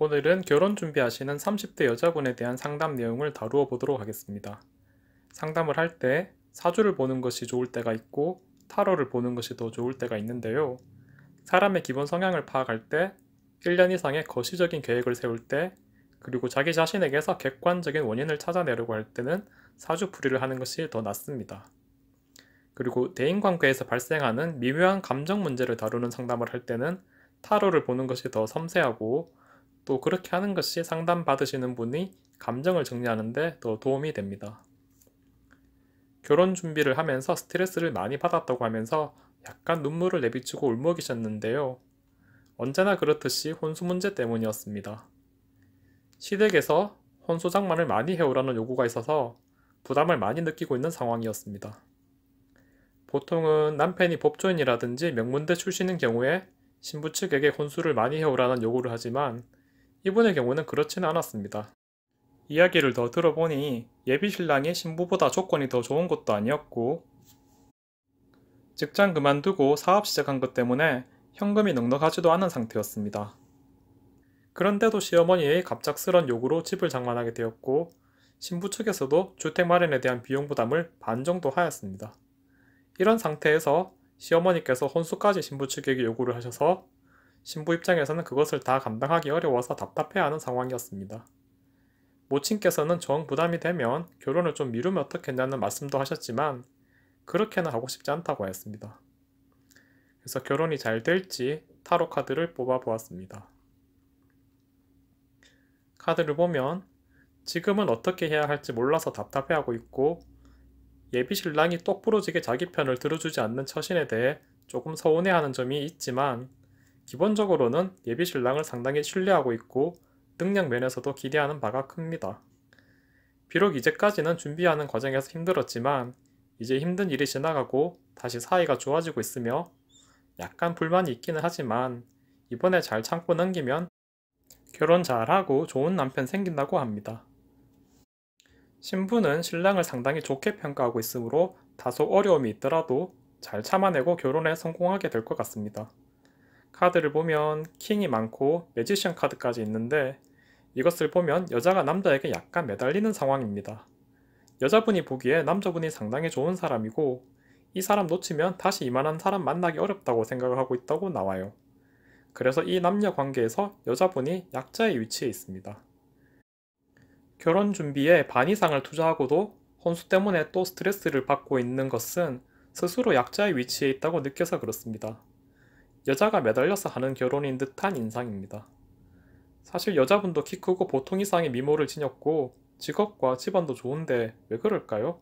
오늘은 결혼 준비하시는 30대 여자분에 대한 상담 내용을 다루어 보도록 하겠습니다. 상담을 할 때 사주를 보는 것이 좋을 때가 있고 타로를 보는 것이 더 좋을 때가 있는데요. 사람의 기본 성향을 파악할 때, 1년 이상의 거시적인 계획을 세울 때, 그리고 자기 자신에게서 객관적인 원인을 찾아내려고 할 때는 사주풀이를 하는 것이 더 낫습니다. 그리고 대인관계에서 발생하는 미묘한 감정 문제를 다루는 상담을 할 때는 타로를 보는 것이 더 섬세하고 또 그렇게 하는 것이 상담 받으시는 분이 감정을 정리하는데 더 도움이 됩니다. 결혼 준비를 하면서 스트레스를 많이 받았다고 하면서 약간 눈물을 내비치고 울먹이셨는데요. 언제나 그렇듯이 혼수 문제 때문이었습니다. 시댁에서 혼수 장만을 많이 해오라는 요구가 있어서 부담을 많이 느끼고 있는 상황이었습니다. 보통은 남편이 법조인이라든지 명문대 출신인 경우에 신부 측에게 혼수를 많이 해오라는 요구를 하지만 이분의 경우는 그렇지는 않았습니다. 이야기를 더 들어보니 예비 신랑이 신부보다 조건이 더 좋은 것도 아니었고 직장 그만두고 사업 시작한 것 때문에 현금이 넉넉하지도 않은 상태였습니다. 그런데도 시어머니의 갑작스런 요구로 집을 장만하게 되었고 신부 측에서도 주택 마련에 대한 비용 부담을 반 정도 하였습니다. 이런 상태에서 시어머니께서 혼수까지 신부 측에게 요구를 하셔서 신부 입장에서는 그것을 다 감당하기 어려워서 답답해하는 상황이었습니다. 모친께서는 정 부담이 되면 결혼을 좀 미루면 어떻겠냐는 말씀도 하셨지만 그렇게는 하고 싶지 않다고 했습니다. 그래서 결혼이 잘 될지 타로 카드를 뽑아 보았습니다. 카드를 보면 지금은 어떻게 해야 할지 몰라서 답답해하고 있고 예비 신랑이 똑부러지게 자기 편을 들어주지 않는 처신에 대해 조금 서운해하는 점이 있지만 기본적으로는 예비 신랑을 상당히 신뢰하고 있고 능력 면에서도 기대하는 바가 큽니다. 비록 이제까지는 준비하는 과정에서 힘들었지만 이제 힘든 일이 지나가고 다시 사이가 좋아지고 있으며 약간 불만이 있기는 하지만 이번에 잘 참고 넘기면 결혼 잘하고 좋은 남편 생긴다고 합니다. 신부는 신랑을 상당히 좋게 평가하고 있으므로 다소 어려움이 있더라도 잘 참아내고 결혼에 성공하게 될 것 같습니다. 카드를 보면 킹이 많고 매지션 카드까지 있는데 이것을 보면 여자가 남자에게 약간 매달리는 상황입니다. 여자분이 보기에 남자분이 상당히 좋은 사람이고 이 사람 놓치면 다시 이만한 사람 만나기 어렵다고 생각을 하고 있다고 나와요. 그래서 이 남녀 관계에서 여자분이 약자의 위치에 있습니다. 결혼 준비에 반 이상을 투자하고도 혼수 때문에 또 스트레스를 받고 있는 것은 스스로 약자의 위치에 있다고 느껴서 그렇습니다. 여자가 매달려서 하는 결혼인 듯한 인상입니다. 사실 여자분도 키 크고 보통 이상의 미모를 지녔고 직업과 집안도 좋은데 왜 그럴까요?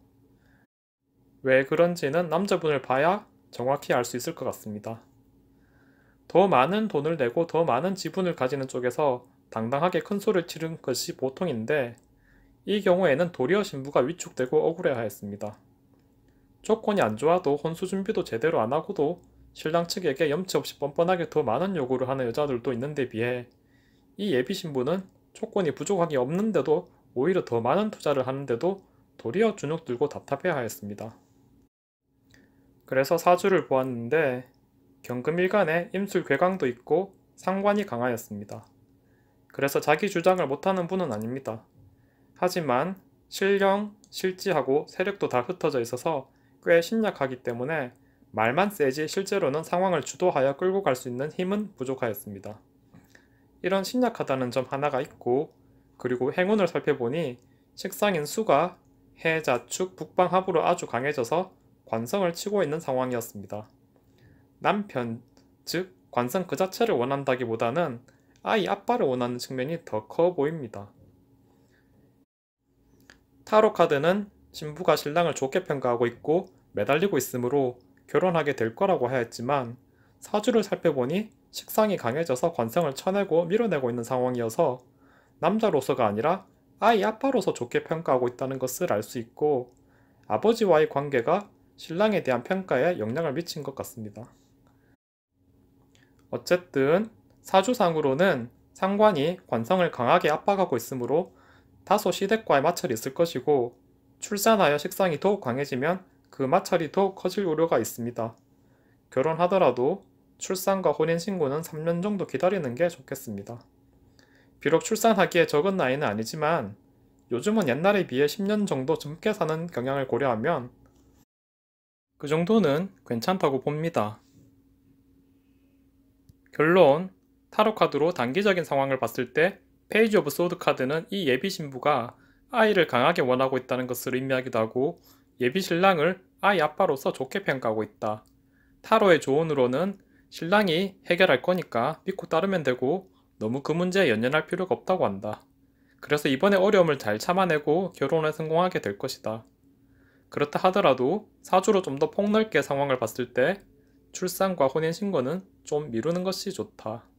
왜 그런지는 남자분을 봐야 정확히 알 수 있을 것 같습니다. 더 많은 돈을 내고 더 많은 지분을 가지는 쪽에서 당당하게 큰 소를 리 치른 것이 보통인데 이 경우에는 도리어 신부가 위축되고 억울해하였습니다. 조건이 안 좋아도 혼수 준비도 제대로 안 하고도 신랑 측에게 염치 없이 뻔뻔하게 더 많은 요구를 하는 여자들도 있는데 비해 이 예비 신부는 조건이 부족하기 없는데도 오히려 더 많은 투자를 하는데도 도리어 주눅 들고 답답해하였습니다. 그래서 사주를 보았는데 경금일간에 임술 괴강도 있고 상관이 강하였습니다. 그래서 자기 주장을 못하는 분은 아닙니다. 하지만 실령, 실지하고 세력도 다 흩어져 있어서 꽤 신약하기 때문에 말만 세지 실제로는 상황을 주도하여 끌고 갈 수 있는 힘은 부족하였습니다. 이런 심약하다는 점 하나가 있고 그리고 행운을 살펴보니 식상인 수가 해자축 북방합으로 아주 강해져서 관성을 치고 있는 상황이었습니다. 남편, 즉 관성 그 자체를 원한다기보다는 아이 아빠를 원하는 측면이 더 커 보입니다. 타로 카드는 신부가 신랑을 좋게 평가하고 있고 매달리고 있으므로 결혼하게 될 거라고 하였지만 사주를 살펴보니 식상이 강해져서 관성을 쳐내고 밀어내고 있는 상황이어서 남자로서가 아니라 아이 아빠로서 좋게 평가하고 있다는 것을 알 수 있고 아버지와의 관계가 신랑에 대한 평가에 영향을 미친 것 같습니다. 어쨌든 사주상으로는 상관이 관성을 강하게 압박하고 있으므로 다소 시댁과의 마찰이 있을 것이고 출산하여 식상이 더욱 강해지면 그 마찰이 더욱 커질 우려가 있습니다. 결혼하더라도 출산과 혼인신고는 3년 정도 기다리는 게 좋겠습니다. 비록 출산하기에 적은 나이는 아니지만 요즘은 옛날에 비해 10년 정도 젊게 사는 경향을 고려하면 그 정도는 괜찮다고 봅니다. 결론, 타로 카드로 단기적인 상황을 봤을 때 페이지 오브 소드 카드는 이 예비 신부가 아이를 강하게 원하고 있다는 것을 의미하기도 하고 예비 신랑을 아이 아빠로서 좋게 평가하고 있다. 타로의 조언으로는 신랑이 해결할 거니까 믿고 따르면 되고 너무 그 문제에 연연할 필요가 없다고 한다. 그래서 이번에 어려움을 잘 참아내고 결혼에 성공하게 될 것이다. 그렇다 하더라도 사주로 좀 더 폭넓게 상황을 봤을 때 출산과 혼인신고는 좀 미루는 것이 좋다.